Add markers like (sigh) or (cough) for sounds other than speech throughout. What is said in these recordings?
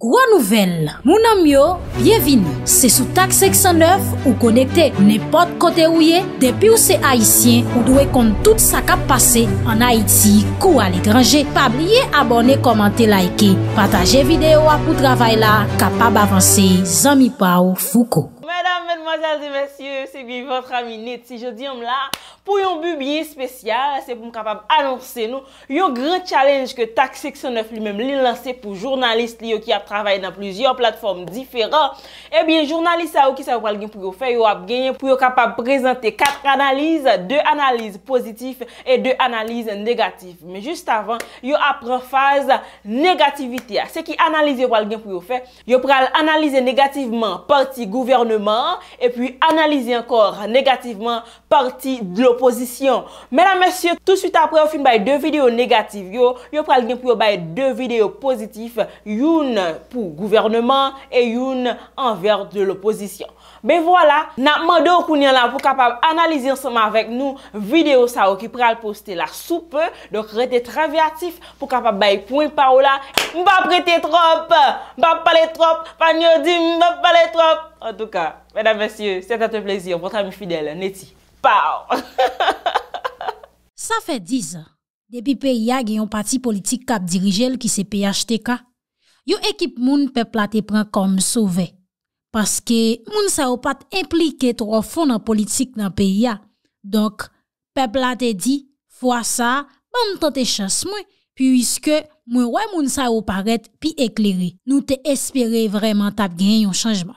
Gwa nouvel, mounan myo, bienvin, se sou tak 609 ou konekte, ne pot kote ou ye, depi ou se haisyen, ou dwe kont tout sa kap pase, an Haiti, kou al ekranje, pa blye abone, komante, laike, pataje videyo apou travay la, kapab avanse, zami pa ou fuko. Mèdam, mèdmozèl de mèsyè, se bi vòt raminit, se jodi yom la. Pou yon bubiye spesyal, se pou m kapab anonse nou, yon gran challenge ke tak seksyon 9 li menm li lance pou jounaliste li yo ki ap travaye nan plusieurs plateforme diferent, e bin jounaliste sa ou ki sa wapal gen pou yo fe yo ap gen pou yo kapab prezante 4 analize, 2 analize pozitif e 2 analize negatif. Men just avan, yo ap pran faz negativite. Se ki analize wapal gen pou yo fe, yo pral analize negativeman parti gouvernement e pi analize ankor negativeman parti globalisme. oposisyon. Mèdamensye, tout süt apre ou fin baye de videyo negatif yo, yo pral gen pou yo baye de videyo pozitif youn pou gouvernement, e youn anver de l'oposisyon. Mè voilà, nan mède ou kounyen la pou kapab analize yon seman vek nou videyo sa ou ki pral poste la soupe, donk rete traviatif pou kapab baye pou yon parola, mbap rete trop, mbap pale trop, mbap pale trop, en tout ka, mèdamensye, sè tate plesir, mbap pale trop, mbap pale trop, Pouw! (laughs) Sa fe diz, debi pe ya gen yon pati politik kap dirijel ki se pe yachte ka, yo ekip moun pepla te pren kom souve. Paske, moun sa ou pat implike tro fon nan politik nan pe ya. Dok, pepla te di, fwa sa, ban ton te chans mwen, Puiske mwen wè moun sa ou paret pi ekleri Nou te espere vreman tap gen yon chanjman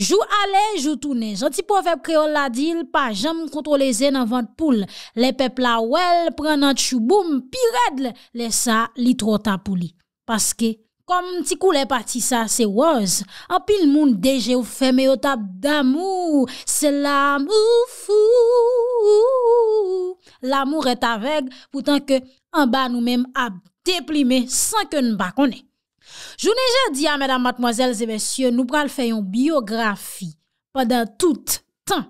Jou ale, jou toune Janti pou an feb kreol la dil Pa jam kontrolize nan vant poul Le pepla wèl pren nan chou boum Pi redle lesa litro tap pouli Paske kom ti koule pati sa se waz An pil moun deje ou feme yo tap d'amou Se la mou fou L'amou reta vek pou tan ke An ba nou menm ap deplime san ke nou bak one. Joun e jè di ya mèdam matmoazèl zè bèsyè, nou pral fè yon biografi. Padan tout tan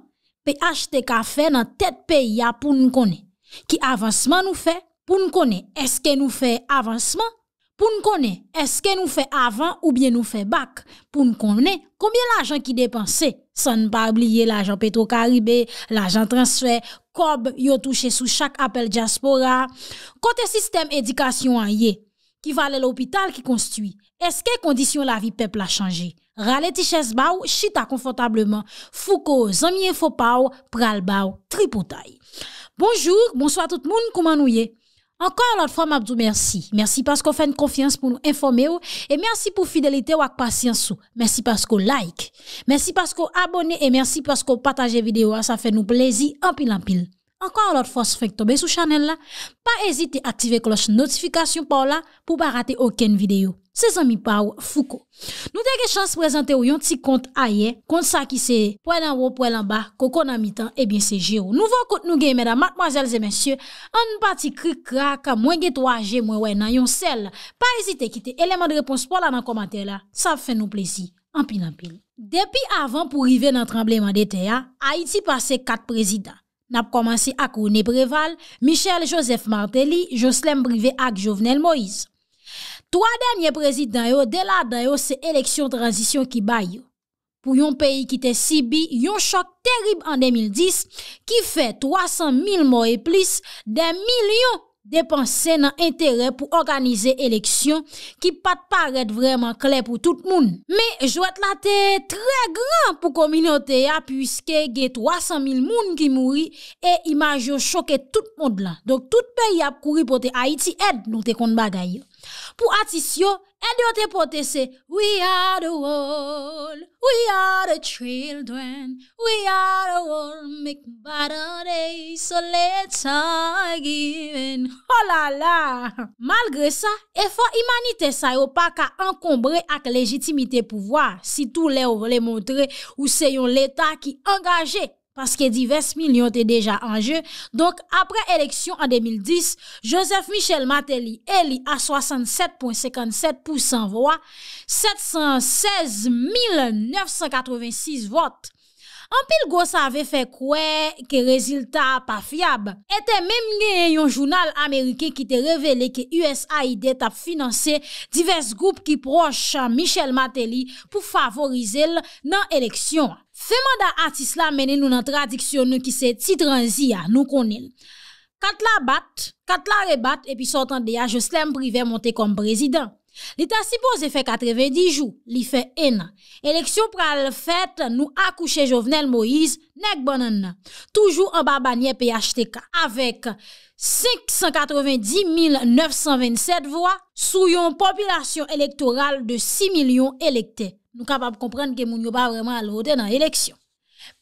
pe achte kafe nan tèt peyi ya pou nou kone. Ki avansman nou fè pou nou kone. Eske nou fè avansman pou nou kone. Eske nou fè avan ou bie nou fè bak pou nou kone. Koubyen l'ajan ki depanse? San nan pa abliye la jan petro karibè, la jan transfè, kob yo touche sou chak apel diaspora. Kote sistem edikasyon an ye, ki vale l'opital ki konstui, eske kondisyon la vi pep la chanje? Rale ti ches baw, chita konfotableman, fou ko zanmye fopaw, pral baw, tripotay. Bonjour, bonsoit tout moun, kouman nou ye? Encore une fois, m'abdou merci. Merci parce qu'on fait une confiance pour nous informer et merci pour fidélité ou patience Merci parce qu'on like. Merci parce qu'on abonne et merci parce qu'on partage vidéo. Ça fait nous plaisir en pile en pile. ankon alot fos fek tobe sou chanel la, pa ezite aktive klos notifikasyon pa ou la pou pa rate oken videyo. Se zan mi pa ou, fou ko. Nou dege chans prezante ou yon ti kont a ye, kont sa ki se, poen an wou, poen an ba, koko nan mi tan, e bin se jero. Nouvo kont nou ge yeme da, matmoazelze mensyo, an nou pati krik krak, a mwen ge to aje, mwen wè nan yon sel. Pa ezite kite eleman de repons pa ou la nan komater la, sa fè nou plezi. An pi nan pi. Depi avan pou rive nan trembleman de te ya, Haiti pase kat prezida Nap komanse ak Roune Breval, Michel Joseph Martelly, Jocelyne Brive ak Jovenel Moïse. Troa denye prezident yo, dela denyo se eleksyon transisyon ki bay yo. Pou yon peyi ki te Sibi, yon chok terib an 2010 ki fe 300 mil mou e plis den milyon. Depanse nan entere pou organize eleksyon ki pat paret vreman kle pou tout moun. Me jwet la te tre gran pou kominyote ya pwiske ge 300 mil moun ki mouri e imajyo choke tout moun la. Dok tout peyi ap kouri pote Haiti ed nou te kont bagay yo. Pou atis yo, el diyo te pote se We are the world, we are the children We are the world, make bad a day So let's all give in Oh la la! Malgre sa, efo imanite sa yo pa ka enkombre ak legitimite pou vwa Si tou le ou vwe le montre ou se yon leta ki angaje Paske divers milyon te deja anje. Donk apre eleksyon an 2010, Joseph Michel Martelly eli a 67.57 pou s'envoi 716.986 vot. An pil gwa sa ave fe kwe ki rezilta pa fiyab. Ete mem gen yon jounal amerike ki te revele ki USAID ap finanse divers goup ki proche Michel Martelly pou favorize l nan eleksyon an. Feman da atis la menen nou nan tradiksyon nou ki se titran ziya nou konen. Kat la bat, kat la rebat, epi sotan deya je slen prive monte kom prezident. Li ta sipo ze fe 90 jou, li fe ena. Eleksyon pral fet nou akouche jovenel Moïse, nek banan nan. Toujou an babanye pe yachte ka. Avek 590.927 vwa sou yon populasyon elektoral de 6 milyon elektè. Nou kapap komprende ke moun yo ba vreman alote nan eleksyon.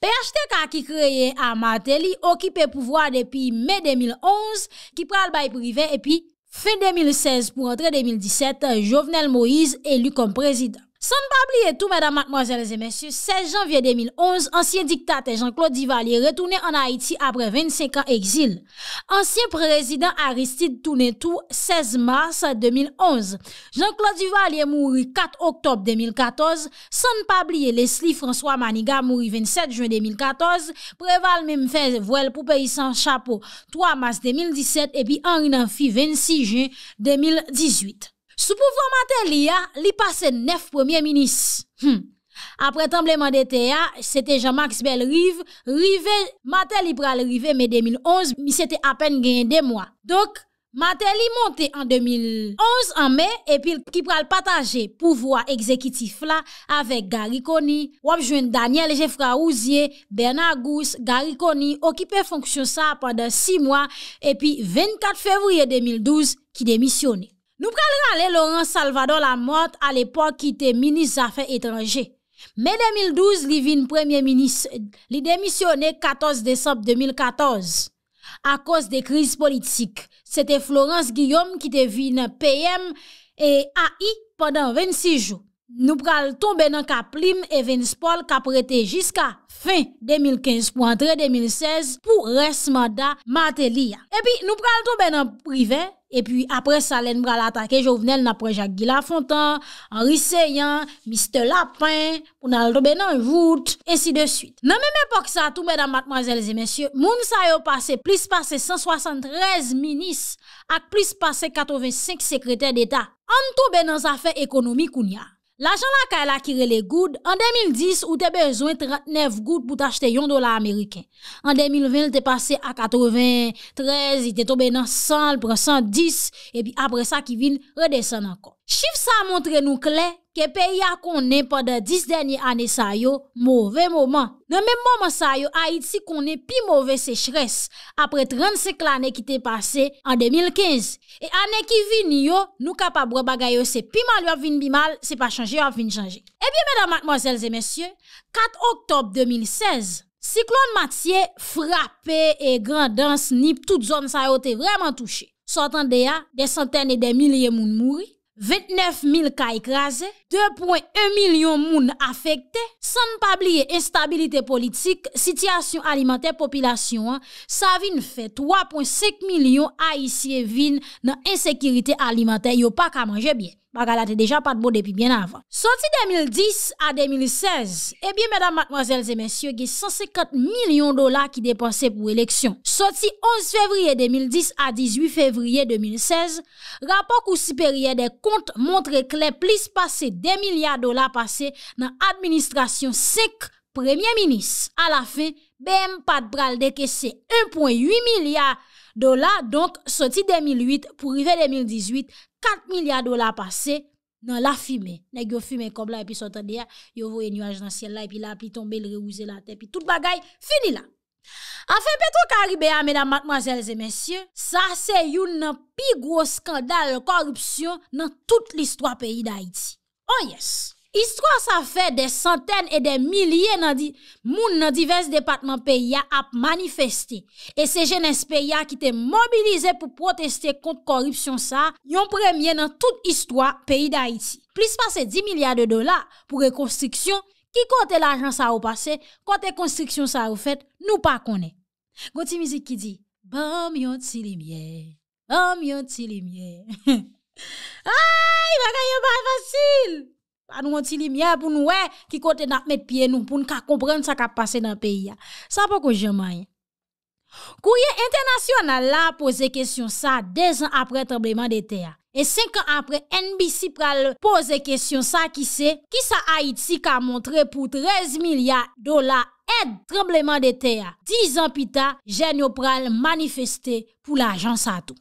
P.H.T.K. ki kreye Amateli okipe pouvoa depi me 2011, ki pral bay prive epi fe 2016 pou rentre 2017, Jovenel Moïse elu kom prezident. San pabli etou, mèdam, mèdame, mèdames et mèdames, 16 janvye 2011, ansyen diktate Jean-Claude Duvalier retounè an Haïti apre 25 ans exil. Ansyen pre-rezident Aristide Tournetou, 16 mars 2011. Jean-Claude Duvalier mouri 4 octob 2014, san pabli et Leslie François Maniga mouri 27 janvye 2014, preval mèm fè vwèl pou peyis an chapo 3 mars 2017 epi an rinan fi 26 janvye 2018. Sous pouvoir y li passe neuf premiers ministres. Après hmm. Après tremblement d'été, c'était Jean-Max Belrive, Rive, Matéli pral rive mai 2011, mais c'était à peine gagné deux mois. Donc, Matéli monté en 2011 en mai, et puis qui pral partager pouvoir exécutif là avec Gary Conny, Daniel Jeffra Ouzier, Bernard Gousse, Gary Conny, occupé fonction ça pendant six mois, et puis 24 février 2012, qui démissionnait Nou pral rale Laurence Salvador la mort al epok ki te minis afe etranje. Me 2012, li vin premier minis. Li demisyone 14 desob 2014 a kos de kriz politik. Sete Florence Guillaume ki te vin PM e AI padan 26 jou. Nou pral ton benan ka plim e ven spol ka prete jiska fin 2015 pou antre 2016 pou res manda mater li ya. E pi nou pral ton benan priven E pi apre sa len bral atake jovenel napre Jacques Guillaume Fontan, Henri Seyant, Mr Lapin, Pounaldo Benan, Vout, ensi de suite. Nan men men pok sa tou mèdam matmazèl zè mèsyè, moun sa yo pase plis pase 173 minis ak plis pase 85 sekreter d'Etat. An tou benan zafè ekonomi koun ya. L'achan lakay lakire le goud, an 2010 ou te bezwen 39 goud pou t'achte yon dola Ameriken. An 2020 te pase a 80, 13, ite tobe nan 100, le pre 110, epi apre sa ki vin redesen anko. Chif sa a montre nou kle, ke pe ya konen poda 10 denye ane sa yo, mouve mouman. Nan men mouman sa yo, a iti konen pi mouve se chres, apre 30 sekl ane ki te pase an 2015. E ane ki vin yo, nou ka pa brou bagay yo se pi mal yo avin bimal, se pa chanje yo avin chanje. E bi menan matmozels e mensyen, 4 oktob 2016, si klon matye frape e grandans nip tout zon sa yo te vreman touche. Sotan de ya, de santene de milye moun mouri, 29.000 ka ikraze, 2.1 milyon moun afekte, san pabliye enstabilite politik, sityasyon alimenter popilasyon an, sa vin fè 3.5 milyon a isye vin nan ensekirite alimenter yo pa ka manje bie. ak alate deja pat bo depi bien avan. Soti 2010 a 2016, e biye mèdam, mèdam, mèzèl, zè mèsyo, ge 150 milyon dola ki depanse pou eleksyon. Soti 11 fevriye 2010 a 18 fevriye 2016, rapok ou siperye de kont montre kle plis pase 2 milyar dola pase nan administrasyon seke premiè minis. A la fe, BM pat bral deke se 1.8 milyar dola Do la, donk, soti 2008, pou rive 2018, 4 milyar dola pase nan la fime. Nèk yo fime kob la, epi sotan de ya, yo voye nywaj nan siel la, epi la, epi tombe, el rewize la te, epi tout bagay, fini la. Afen, petro karibè ya, mèdam, matmazèlzè, mèsyè, sa se youn nan pi gros skandal korupsyon nan tout l'istwa peyi d'Haïti. On oh, yes! Histoire sa fè de santène e de milié nan di moun nan divers départements pè ya ap manifesté. E se jènes pè ya ki te mobilize pou proteste kont korupsyon sa, yon prèmye nan tout histoire pèyi da Haiti. Plis pas se 10 milyard de dola pou rekonstriksyon, ki kontè l'ajans sa ou pase, kontè konstriksyon sa ou fèt, nou pa konè. Goti mizik ki di, Bèm yon ti li miè, bèm yon ti li miè. (laughs) Aïe, mwen kanyan pa fasil! Pa nou an ti li myè pou nou wè ki kote nan met piye nou pou nou ka kompren sa ka pase nan peyi ya. Sa pou kon jè man yè. Kouye internasyon nan la pose kèsyon sa dez an apre trembleman de teya. E senk an apre NBC pral pose kèsyon sa ki se, ki sa Haiti ka montre pou 13 milyar dola et trembleman de teya. Diz an pi ta, jènyo pral manifestè pou la jansatou.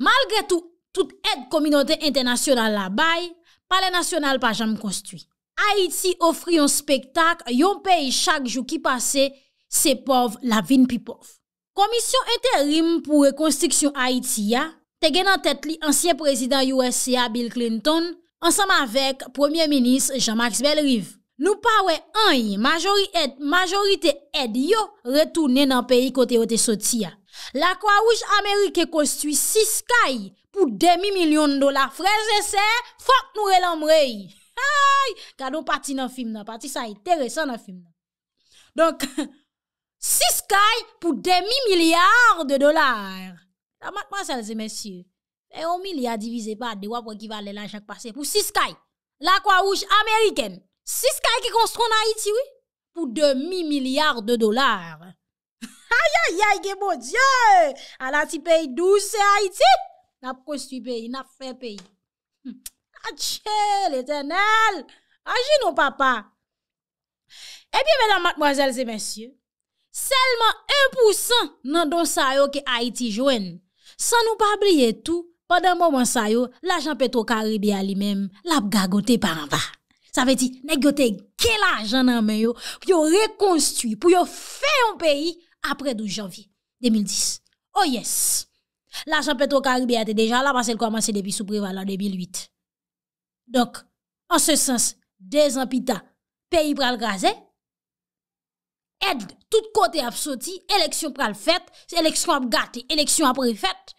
Malgré tou, tout et kominote internasyon nan la baye, pale nasyonal pa janm konstwi. Haiti ofri yon spektak, yon peyi chak jou ki pase, se pov la vin pi pov. Komisyon enterim pou rekonstriksyon Haiti ya, te gen nan tet li ansyen prezident USA Bill Clinton, ansam avek Premier Ministre Jean-Max Belrive. Nou pa we an yi, majorite ed yo retounen nan peyi kote yo te soti ya. La kwa wij Amerike konstwi 6 kayi, pou demi milyon dolar freze se, fok nou relan mre yi. Hay, kadon pati nan film nan, pati sa yi, teresan nan film nan. Donk, 6 kay pou demi milyar de dolar. Tamatman selze mensyu, e omil ya divize pa, dewa pou ekivalen la chak pase, pou 6 kay, lakwa wush Ameriken, 6 kay ki konstron na iti wii, pou demi milyar de dolar. Hay, hay, hay, yi ge moun diyo, ala ti pey 12 se a iti, N ap konstu peyi, n ap fe peyi. Hm. A tche, l etenel, aji nou papa. E eh biye, mèdame, mademoiselles et mèsyè, selman 1% nan don sayo ki Haiti joen. San nou pa blye tou, pandan mouman sayo, la jan peto karibi alimèm, la ap gagote par anva. Sa ve ti, ne gote ke la jan nan men yo, pou yo rekonstu, pou yo fe yon peyi, apre dou janvi, 2010. O yes! La Jean-Petro Karibé a te dejan, la pa se l kwa manse depi sou prival la 2008. Dok, an se sens, dezen pita, peyi pral gazen, edl, tout kote ap soti, eleksyon pral fet, eleksyon ap gate, eleksyon ap refet.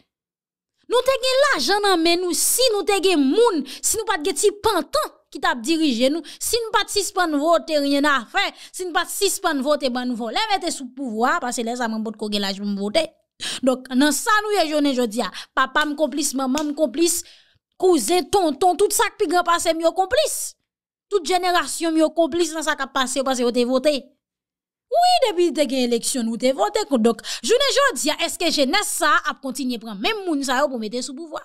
Nou tege la janan men nou, si nou tege moun, si nou pat geti pantan kit ap dirije nou, si nou pat sispan vote, rinye nan a fe, si nou pat sispan vote, ban nou vo, levete sou pouvoa, pa se lesa man bot kogue la jpon vote, Donk nan sa nouye jounen joudia Papa m komplis, mama m komplis Kozen, tonton, tout sak pi gran pase mi yo komplis Tout jenerasyon mi yo komplis Nan sak ap pase, pase yo te vote Oui, debi te gen eleksyon Yo te vote Donk jounen joudia, eske jene sa ap kontinye pran Mem moun sa yo pou mete sou pouvo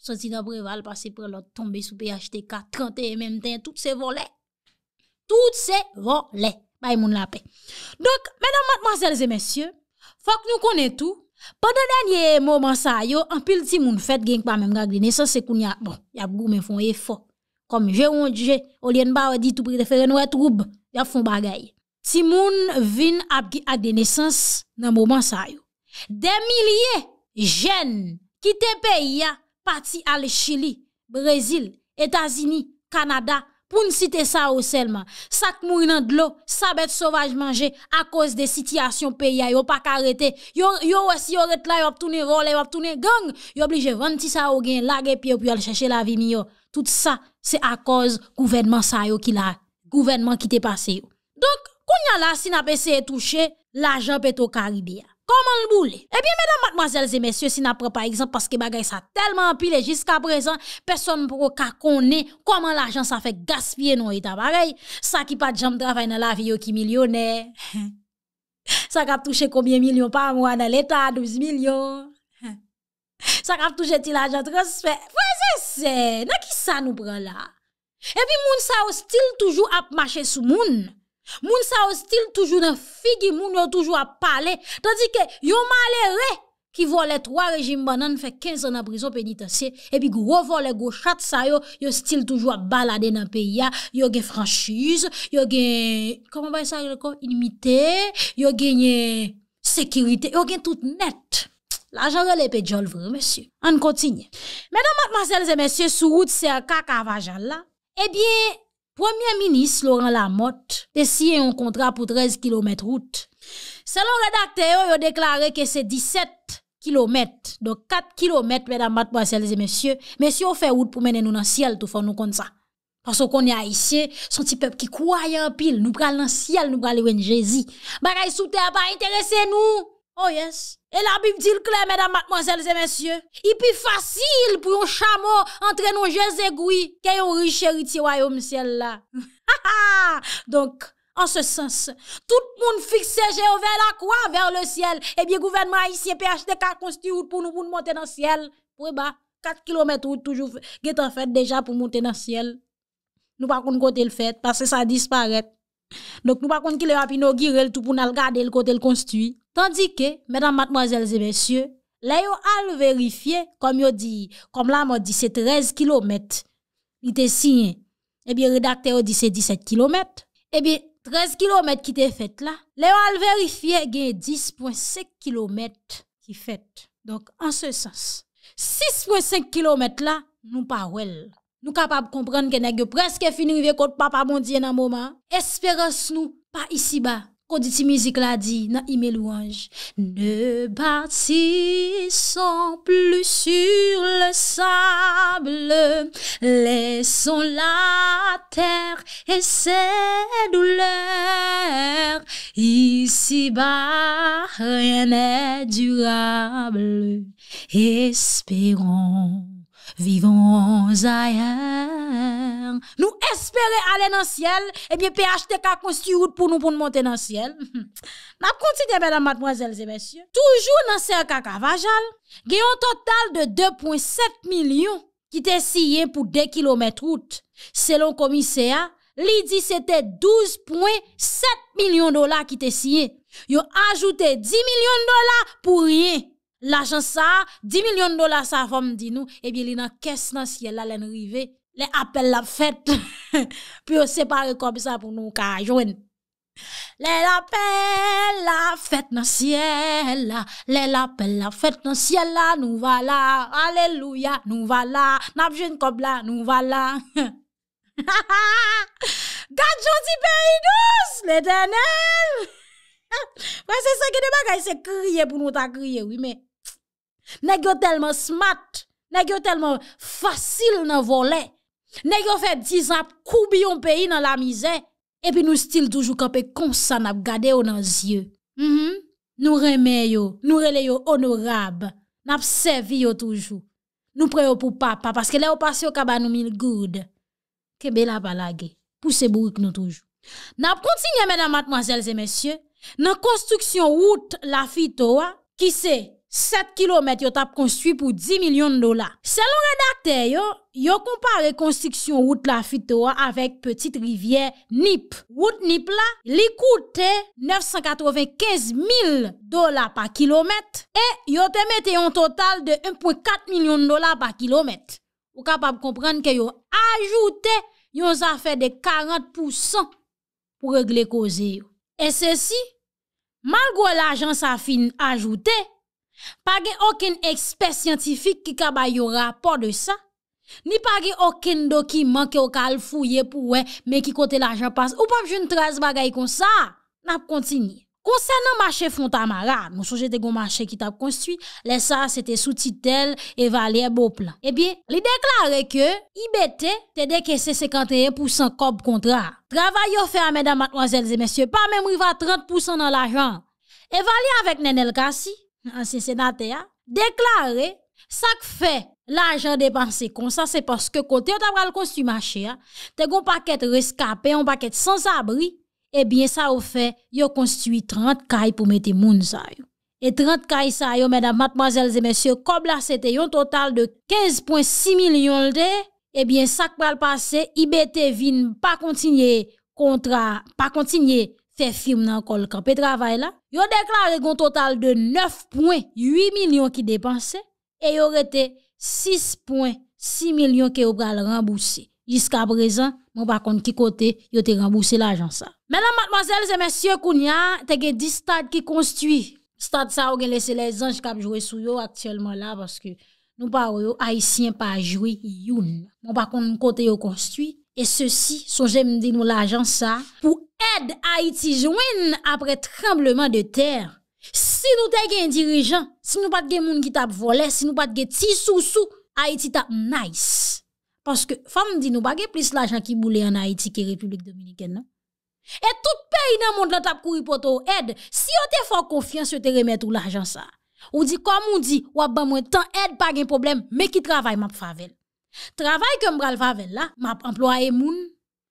Soti nan breval pase pran Lote tombe sou pi achete ka 31 menm ten, tout se vole Tout se vole Bay moun lape Donk menan matman selze mensyon Fak nou konen tou, padan danye mouman sa yo, anpil ti moun fet genk pa men mga gwenesans se koun ya, bon, yap goun men fon e fon. Kom jè ou jè, ou liyen ba wè di tou prik de fèren wè troub, yap fon bagay. Ti moun vin ap gwenesans nan mouman sa yo, den milye jèn ki te pe ya pati al Chili, Brezil, Etazini, Kanada, Afrika. pour citer ça seulement. Sac mourir de l'eau, ça bête sauvage manger à cause des situations pays, yo pas Yo si yo rete là, yo tourner tourner gang, yo obligé vendre ça pied pour aller chercher la vie mieux. Tout ça, c'est à cause gouvernement ça yo qui l'a, gouvernement qui t'est passé. Donc, qu'on y a là si n'a pas essayé toucher l'argent pétro caribéen. Koman l boulè? E biye, mèdam matmazèl zè mèsyè, si na prè (laughs) par exemple, paske bagay sa telman pile, jiska prezant, peson mpro ka konè, koman l ajan sa fè gaspye nou e tabarey. Sa ki pat jamb dravay nan la viyo ki milyonè. Sa (laughs) kap touche koubyen milyon pa mwa nan l etat, 12 milyon. Sa kap touche ti l ajan transfè. Fè zè zè, nan ki sa nou prè la? E eh bi moun sa o stil toujou ap mache sou moun. Moun sa yo stil toujou nan figi, moun yo toujou a pale. Tadi ke yo male re ki vole 3 rejim banan, fe 15 nan prison penitensye. E pi go vole, go chat sa yo, yo stil toujou a balade nan peya. Yo gen franchise, yo gen, koman bay sa yo kon, inimite. Yo gen nye sekirite, yo gen tout net. La jan rele pe djol vre, monsye. An kontinye. Menan matmasele ze monsye sou wout se akak avajan la. E eh biye... Premier Minis Laurent Lamotte te siye yon kontra pou 13 km route. Salon redakte yo yo deklare ke se 17 km, do 4 km, mè damat po a selze mèsyè, mèsyè yo fè route pou mènen nou nan siel tou fò nou kon sa. Paso kon yon a isye, son ti pep ki koua yon pil, nou pral nan siel, nou pral yon genzi. Baray sou te apan interese nou! Oh yes! E la bib di l kle, mèdam matmozèl zè mèsyè, i pi fasil pou yon chamo entre nou jèzè gwi kè yon richè riti wè yon msèl la. Ha ha! Donk, an se sens, tout moun fikse jè ou vè la kwa vèr le sèl, e eh biye gouvenman a isye pi achte kak konsti wout pou nou moun monte nan sèl. Ou e ba, kat kilomet wout toujou gè tan fèt deja pou monte nan sèl. Nou pa koun kote l fèt parce sa disparete. Donc, nous ne pouvons pas qu'il peu de tout pour nous garder le côté construit. Tandis que, mesdames, mademoiselles et messieurs, là, ils ont vérifié, comme yon dit, comme là, on dit, c'est 13 km. Il était signé. et eh bien, rédacteur dit, c'est 17 km. Et bien, 13 km qui était fait là, là, ils ont vérifié, il 10,5 km qui fait. Donc, en ce sens, 6,5 km là, nous pas well. Nou kapap komprenn ke nè gyo preske finir vekot papa bondye nan mouman Esperons nou pa isi ba Kou diti mizik la di na ime louange Ne bati son plu sur le sabl Leson la ter e se douler Isi ba ryen e durabl Esperons Vivons ayer, nou espere ale nan siel, ebyen eh pey achete kakons ki youte pou nou pou nou monte nan siel. (laughs) Na konti de bedan matmoazelze mensyen, toujou nan ser kakavajal, geyon total de 2.7 milyon ki te siye pou 2 kilometre oute. Selon komiseya, li di se te 12.7 milyon dola ki te siye. Yo ajoute 10 milyon dola pou rye. l'agence ça, 10 millions de dollars ça femme dit nous, eh bien, il dans caisse dans ciel là, l'en rivé, les appels la fête. (laughs) Puis on séparer comme ça pour nous ca joindre. Les appels la fête dans ciel là, les appels la fête dans ciel là, nous voilà. Alléluia, nous voilà. N'a jeune comme là, nous voilà. (laughs) Garde gentil pays douce, l'éternel. (laughs) c'est ça qui gede bagay c'est kriye pour nous ta crier, oui, mais Nèk yo telman smat, nèk yo telman fasil nan volè, nèk yo fè dizap koubi yon peyi nan la mizè, epi nou stil toujou kapè konsan ap gadeyo nan zye. Mhm. Nou remè yo, nou releyo honorab, nap sevi yo toujou. Nou preyo pou papa, paske lè yo pase yo kabanou mil goud, kebe la balage, pousse bouk nou toujou. Nap kontinye mena matmazelze mesye, nan konstruksyon wout la fitowa, ki se? 7 km yo tap konstuit pou 10 milyon dola. Selon redakte yo, yo kompare konstiksyon wout la fitwa avèk petit rivyè Nip. Wout Nip la, li koute 995 mil dola pa km, e yo temete yo an total de 1.4 milyon dola pa km. Ou kapap komprende ke yo ajoute yon zafè de 40% pou regle koze yo. E se si, malgo l'ajans a fin ajoute, Page oken ekspert siyantifik ki kabay yo rapor de sa. Ni page oken do ki manke o kal fouye pou wen men ki kote l'ajan pas. Ou pap joun trez bagay kon sa, nap kontinye. Konsen nan mache fronta marad, nou soujete goun mache ki tap konstuit, lesa se te soutitel e valye bo plan. Ebyen, eh li deklare ke IBT te deke se 51% kop kontrar. Travay yo fe a mèdam matlanzèl zè mèsyè, pa mèm riva 30% nan l'ajan. Evalye avèk nen el kasi. ancien sénateur, déclaré ça fait l'argent dépensé comme ça, c'est parce que côté pas le costume marché, hein. t'es un paquet rescapé, un paquet sans abri, eh bien ça au fait, yo construit 30 cailles pour mettre moun ça Et 30 cailles ça yo, mesdames, mademoiselles et messieurs, comme là c'était un total de 15.6 millions de, eh bien ça que va passer, IBT vin pas continuer contrat, pas continuer fait film dans le de travail là. Yo déclaré un total de 9,8 millions qui dépensé et yo été 6,6 millions qui ont remboursé. Jusqu'à présent, mon pas contre qui côté yo te remboursé l'argent ça. Mesdames, mademoiselles et messieurs, Kounia, te que 10 stades qui construit. Stade ça, ou laissé les anges qui joué sur yo actuellement là parce que nous pas haïtien pas jouer youn. Mon par contre côté yo construit E se si, son jem di nou l'ajan sa, pou ed Aiti jwen apre trembleman de ter. Si nou non? te gen dirijan, si nou pat gen moun ki tap vole, si nou pat gen ti sou sou, Aiti tap nice. Paske fam di nou bagen plis l'ajan ki boule an Aiti ki Republik Dominiken nan. E tout pey nan moun la tap kou ripoto ou ed, si yo te fok konfyan se te remet ou l'ajan sa. Ou di kom ou di, wap ban mwen tan ed bagen problem me ki travay map favel. Travail que m'bral favel là, m'a employé moun,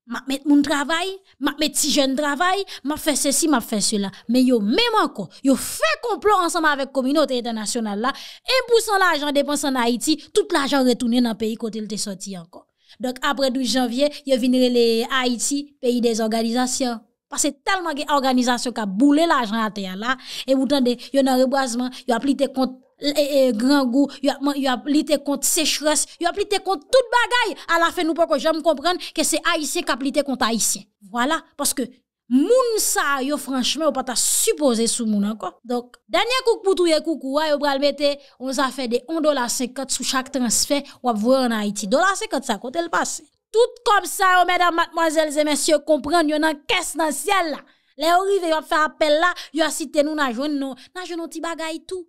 m'a met moun travail, m'a met si jeune travail, m'a fait ceci, m'a fait cela. Mais yo même encore, yo fait complot ensemble avec communauté internationale là, 1% l'argent dépensé en Haïti, tout l'argent retourné dans le pays côté il était sorti encore. Donc après 12 janvier, yo viendront les Haïti, pays des organisations. Parce que tellement d'organisations qui ont boulé l'argent à terre là, et vous tendez, y a un reboisement, yo a appliqué grand goût, il a lité contre sécheresse, il a lité contre toute bagaille. À la fin, nous pouvons jamais comprendre que c'est haïtien qui a lité contre haïtien. Voilà, parce que moun sa yo franchement on pas ta supposé sous moun encore donc dernier coup pour touyer coucou yo pral mettre on a fait des 1 dollar 50 sous chaque transfert ou voir en Haïti 1,50$ 50 ça côté le passé tout comme ça oh, mesdames mademoiselles et messieurs comprendre yon en caisse dans ciel là les ils yo faire appel là yo cité nous na nous na un petit bagaille tout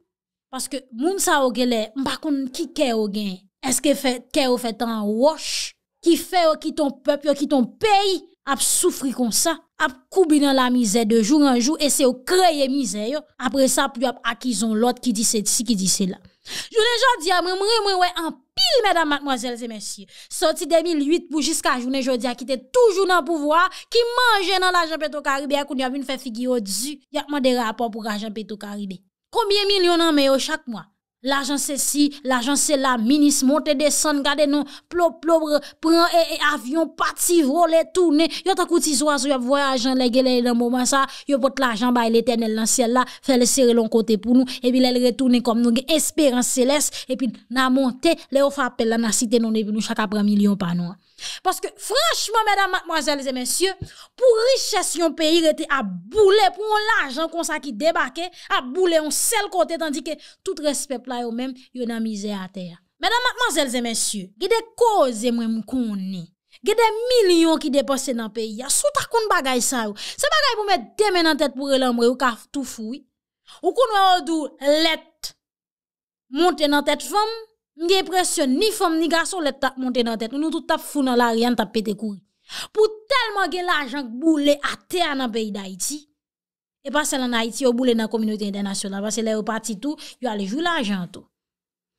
parce que moun sa ou gele, m'pa ki ke ou gen. Est-ce que ke ou fait un wash? Qui fait ou ki ton peuple ki ton pays a souffri comme ça? A koubi dans la misère de jour en jour et c'est créé la misère. Après ça, puis ap akison l'autre qui dit ceci, qui dit Journée là. Je me déjà dit en pile, mesdames, mademoiselles et messieurs. Sorti 2008 jusqu'à journée, jodia, qui était toujours dans le pouvoir, qui mangeait dans l'argent pétro-caribé, qu'on y a vu une figure au-dessus, y a demandé rapport pour l'argent pétro-caribé. Koubyen milyon an me yo chak mwa? L'ajan se si, l'ajan se la, minis monte de san, gade nou, plop plop, pran e avyon, pati vro, le toune, yo takouti zwa zo, yo voyajan le, gelen yon mouman sa, yo pot l'ajan baye le tenel lan siel la, fè le seri lon kote pou nou, epi lè le retoune kom nou, gen esperan seles, epi nan monte, lè ou fapel lan nasite nou, ne vè nou chak apra milyon panou an. Parce que franchement, mesdames, mademoiselles et messieurs, pour richesse yon pays était à bouler pour l'argent qu'on ça qui débarquait, à bouler on seul côté tandis que tout respect là yo même yon a misère à terre. Mesdames, mademoiselles et messieurs, il des causes moi m'conne. des millions qui ki dans le pays? ya. Sou ta kon bagay sa yo. Se bagay pou met mains en tête pour relambre ou ka tout fouille Ou kon wè ou dou let monte dans tête femme. J'ai l'impression ni femme ni garçon les tap monter dans tête. Nous tout tap fou dans l'arrière, tap pété courir. Pour tellement que l'argent boule à terre dans pays d'Haïti. Et pas seulement en Haïti, au boule dans la communauté internationale parce que les parti tout, yo allé jouer l'argent tout.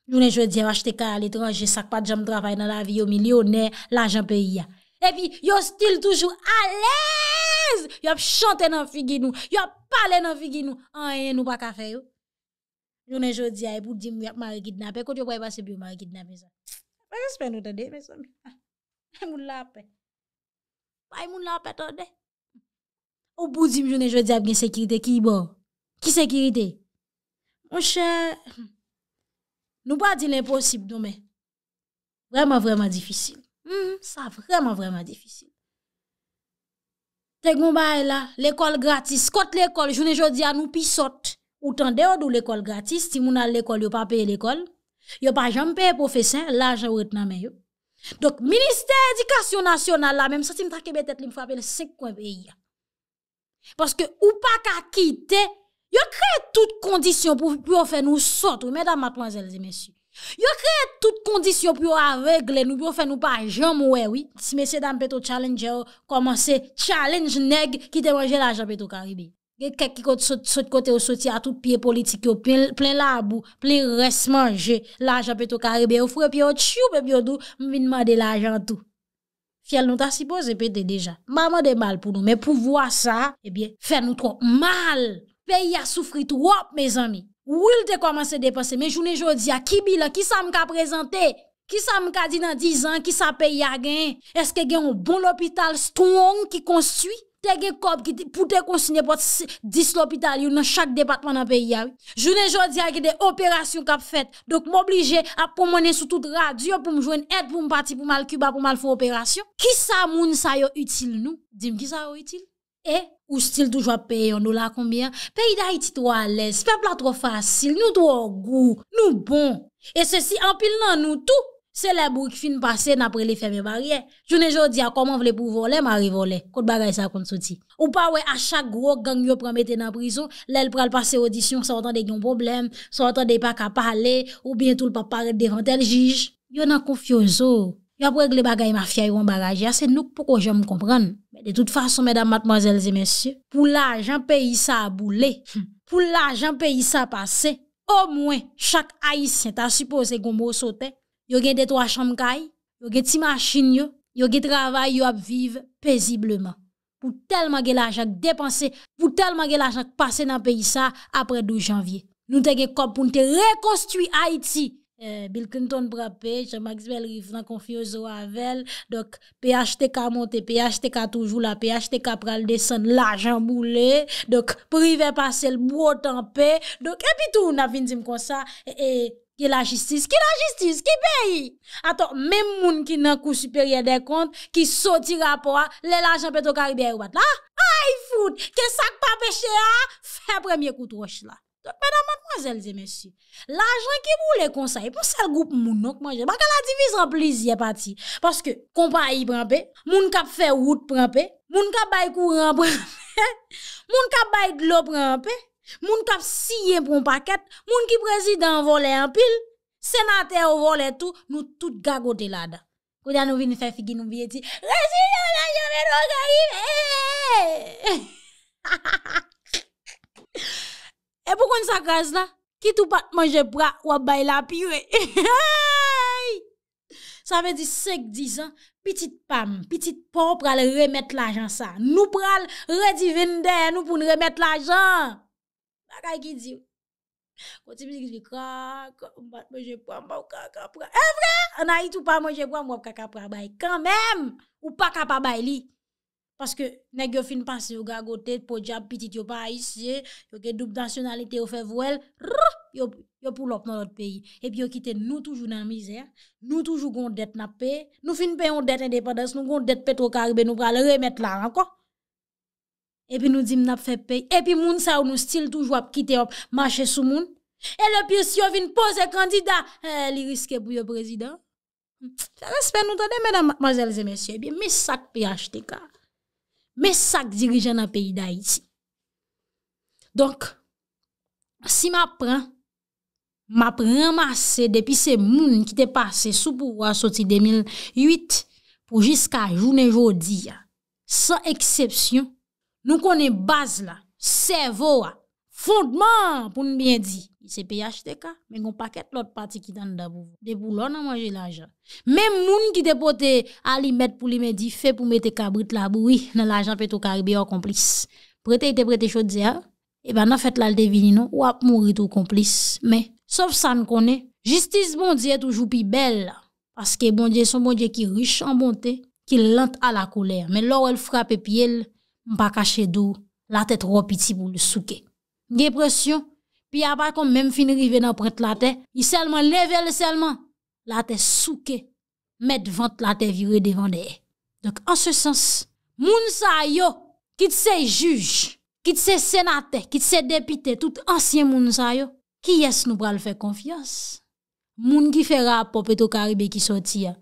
Journée dire acheter car à l'étranger, ça pas de travail dans la vie au millionnaire, l'argent pays Et puis yo style toujours à l'aise. Yo ont chanter dans la nous, yo ap parler dans figi nous. Rien nous pas café faire Yon e. e ah, est e mm-hmm, jodi a, pour dire que Marie kidnappé, quand tu vois passer bien Marie kidnappé ça. Pas j'espère nous t'aider, mes amis. Ay moun la pe. Ay moun la pe t'aider. Ou pour dire que yon est jodi a, bien sécurité qui bon? Qui sécurité? Mon cher, nous pas dire l'impossible, non mais. Vraiment, vraiment difficile. ça vraiment, vraiment difficile. T'es gombaye là, l'école gratis. Quand l'école, je ne j'en dis à nous, puis saute ou tande ou l'école gratis, si moun al l'école, yo pas payer l'école, yo pas jamais payer professeur, l'argent ou nan Donc, ministère éducation nationale là, même si m'ta la tête, li m'frape le 5 coin pays. Parce que ou pas qu'à quitter, yo créez toutes conditions pour, pour faire nous sortir, mesdames, mademoiselles et messieurs. Yo créez toutes conditions pour nous nous, pour faire nous pas jamais ouais oui. Si messieurs dames péto challenge commencer challenge neg qui dérangeait l'argent péto Caribe. Kèk ki kote sot kote ou soti atou, piye politik yo, plen labou, plen resmanje, laj apetou karibè ou fwè, piye ou tsyou pep yo dou, mvinman de laj an tou. Fyèl nou ta sipo zepete deja. Maman de mal pou nou, men pou vwa sa, ebyen, fè nou tro mal. Peye a soufri tou wop, me zami. Wil te koman se depase, men jounen jodi a kibi la, ki sa mka prezante? Ki sa mka di nan dizan, ki sa peye a gen? Eske gen ou bon lopital stoun ou ki konsui? Tè gen kop ki pou tè konsine pot dis l'hôpital yon nan chak debatman nan pe yaw. Jounen jò di a yon de operasyon kap fèt. Dok m'oblije ap promone sou tout rad. Diyo pou m'jwen et pou m'pati pou m'al Cuba pou m'al fò operasyon. Ki sa moun sa yo util nou? Dime ki sa yo util? E? O stil tou jwa pe yon? Dola konbyan? Pe yon da yon tit walez. Pe blan tro fasil. Nou dro gwo. Nou bon. E se si ampil nan nou tou. Se la bouk fin pase na prele fèmè barye, jounen jò di a koman vle pou vole, mari vole, kote bagay sa kon soti. Ou pa we a chak grok gang yon pramete nan prizo, lè l pral pase audisyon, sa wotande yon problem, sa wotande yon pa ka pale, ou bien tout l pa pare devante el jij. Yon nan konfyon zò. Yon prele bagay ma fya yon baraje, a se nouk pou ko jom kompran. De tout fason, medan matmazelze mensyo, pou la jen pe yisa a boule, hmm, pou la jen pe yisa a pase, o mwen chak aysen ta suppose gombo sote, yo gen des trois chambres caille, yo gen machines, machine yo, yo gen travail, yo vivre paisiblement. Pour tellement gen l'argent dépensé, pour tellement gen l'argent passé dans pays ça après 12 janvier. Nous te gen pour te reconstruire Haïti. Eh, Bill Clinton brappé, Jean-Maxwell Rive nan au avel, donc PHTK monte, PHTK toujours la, PHTK pral descend, l'argent boule, donc privé passer le beau temps paix, donc et puis tout, on a vin comme ça, et ki la jistis, ki la jistis, ki peyi. Ato, mem moun ki nan kou superior de kont, ki sotira po a, le l'ajan peto karibè ou bat la. A, yi foud, ke sak pa peche a, fe premier koutroche la. Men amat, mwazelze, mesi, l'ajan ki bou le konsay, pou sel goup moun ank manje, baka la divizan plizye pati. Paske, kompa yi pranpe, moun kap fe wout pranpe, moun kap bay kou ran pranpe, moun kap bay glop pranpe, Moun kap siye pou mpaket, moun ki prezident volè anpil, senater ou volè tou, nou tout gagote la da. Kou dan nou vin fèf ki nou biye ti, rezi yo la janme nou ga ime. E pou kon sa kras la, ki tou pat manje pra wabay la piwe. Sa ve di sek di san, pitit pam, pitit pam pral remet la jan sa. Nou pral redivinde nou pou remet la jan. Quand qui dit. Quand tu me dis que je craque, je prends mon vrai On a vrai? En Haïti ou pas, moi je prends mon caca pour. Quand même, ou pas capable de li. Parce que, nèg yo fin passe yo gagote, po diab petit yo pa haïtien, yo ke double nationalité yo fe vouel, yo, yo pou l'op dans l'autre pays. Et puis yo Nous, toujours dans la misère, Nous, toujours gon dette na pe, nou fin pe yon dette indépendance, nou gon dette petro caribe, nou pral remet la encore. epi nou dim nap fe pey, epi moun sa ou nou stil toujwa pkite op, mache sou moun, e le pye si yo vin pose kandida, e, li riske pou yo prezident. Fè lè spè nou tade, mèdam, mèzelze, mèsyo, epi mè sak pey achete ka, mè sak dirijen ap pey da iti. Donk, si ma pran, ma pran mase depi se moun ki te pase sou pou wa soti 2008, pou jiska jounen jodi ya, sa eksepsyon, nous connaissons la base le cerveau le fondement pour nous bien dire. C'est PHTK, mais on paquet l'autre partie qui dans le vous. De pour l'on a hein, mangé l'argent. Même gens qui dépote à li mettre pour li mettre fait pour mettre cabrit la oui dans l'argent pétro caribéen complice. Prêtez était prêté chaude hein. et eh ben en fait là le devine non ou a mourir tout complice. Mais sauf ça on connaît, justice bon Dieu est toujours plus belle parce que bon Dieu son bon Dieu qui riche en bonté, qui lente à la colère. Mais là elle frappe pied Mpa kache dou, la te tropiti pou le souke. Nge presyon, pi apay kon men finrive nan prent la te, li selman levele selman, la te souke, met vante la te vire devande e. Donk an se sens, moun sa yo, kit se juj, kit se senate, kit se depite, tout ansyen moun sa yo, ki yes nou pral fe konfiyans. Moun ki fe rap, popet ou karibè ki soti ya.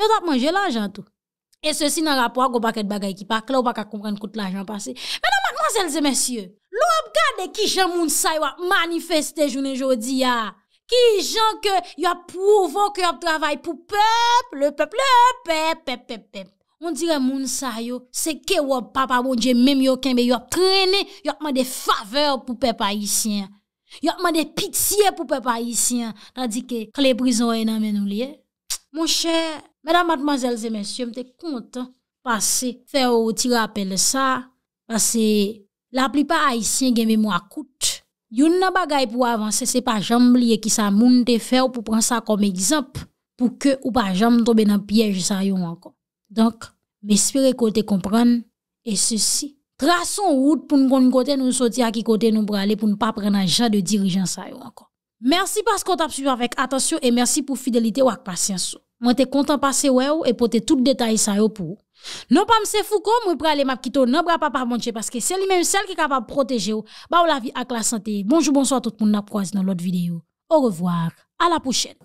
Yo tap manje lan jan tou. E se si nan rapwa, go bak et bagay ki pa. Kla ou bak ak kompren kout l'ajan pase. Menan, manzèlze, mensyè, lou ap gade ki jan moun sa yo ap manifeste jounen jodi ya. Ki jan ke yo ap prouvo ke yo ap travay pou pep, le pep, le pep, pep, pep, pep. Moun dire moun sa yo, se ke yo ap papa moun je mèm yo kenbe, yo ap trenè, yo ap man de faveur pou pep ayisyen. Yo ap man de pitiè pou pep ayisyen. Radike, kle brison enan men ou liye. Moun chèr, Mesdames, mademoiselles et messieurs, je suis content de passer, faire un petit rappel ça, parce que la plupart haïtiens ont mémoire coûte. Yon nan bagay pour avancer, c'est pas jamais qui ça moun pour prendre ça comme exemple, pour que ou pas jamais tomber dans piège ça yon encore. Donc, m'espérer écoutez comprendre, et ceci. Traçons route pour nous côté nous sortir à qui côté nous pour aller pour ne pas prendre un genre de dirigeant ça encore. Merci parce qu'on t'a suivi avec attention et merci pour fidélité ou patience. Mwen te kontan pase we ou e pote tout detay sa yo pou. Non pa mse fou kon mwen prale mapkito nan bra pa pa mwondje paske se li menm sel ki kapab proteje ou ba ou la vi ak la sante. Bonjou bonjou a tout moun na proazi nan lot videyo. Ou revoar. A la pouchette.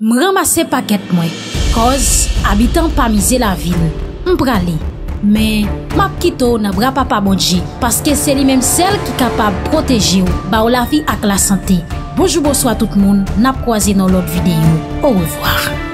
Mwen ramase paket mwen. Koz, abitan pa mize la vil. Mwen prale. Men, mapkito nan bra pa pa mwondje paske se li menm sel ki kapab proteje ou ba ou la vi ak la sante. Bonjou bonjou a tout moun na proazi nan lot videyo. Ou revoar.